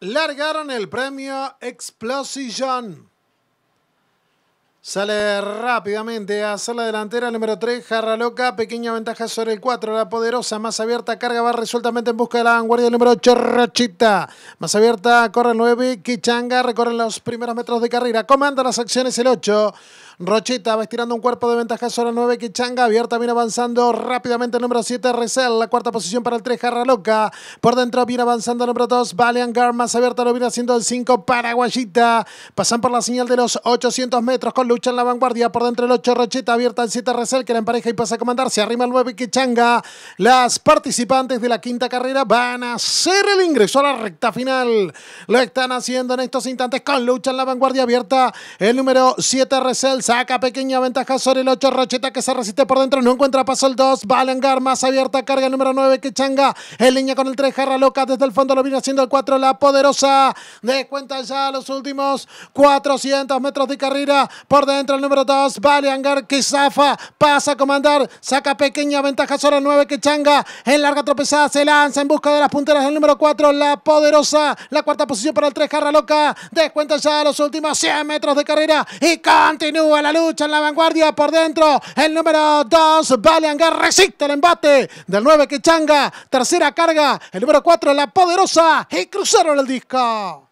largaron el premio Explosion Sale rápidamente a hacer la delantera, número 3, Jarra Loca. Pequeña ventaja sobre el 4, la poderosa, más abierta, carga, va resueltamente en busca de la vanguardia, número 8, Rochita, Más abierta, corre el 9, Kichanga, recorre los primeros metros de carrera. Comanda las acciones el 8. Rochita va estirando un cuerpo de ventaja sobre el 9, Kichanga. Abierta viene avanzando rápidamente el número 7, Resel, La cuarta posición para el 3, Jarra Loca. Por dentro viene avanzando el número 2, Valiant Más abierta lo viene haciendo el 5, Paraguayita. Pasan por la señal de los 800 metros con Luis lucha en la vanguardia por dentro el 8 Rocheta abierta el 7 Resel que la pareja y pasa a comandar. Se arrima el 9 Quechanga. Las participantes de la quinta carrera van a hacer el ingreso a la recta final. Lo están haciendo en estos instantes con lucha en la vanguardia abierta. El número 7 Resel saca pequeña ventaja sobre el 8 Rocheta que se resiste por dentro. No encuentra paso el 2. Valengar más abierta. Carga el número 9 Quechanga. En línea con el 3 Jarra Loca. Desde el fondo lo viene haciendo el 4 La Poderosa. Descuenta ya los últimos 400 metros de carrera. Por dentro el número 2, Valiangar que zafa, pasa a comandar, saca pequeña ventaja sobre el 9 que changa. En larga tropezada se lanza en busca de las punteras del número 4, la poderosa. La cuarta posición para el 3, Jarra Loca. Descuenta ya los últimos 100 metros de carrera y continúa la lucha en la vanguardia. Por dentro el número 2, Valiangar resiste el embate del 9 que changa. Tercera carga, el número 4, la poderosa y cruzaron el disco.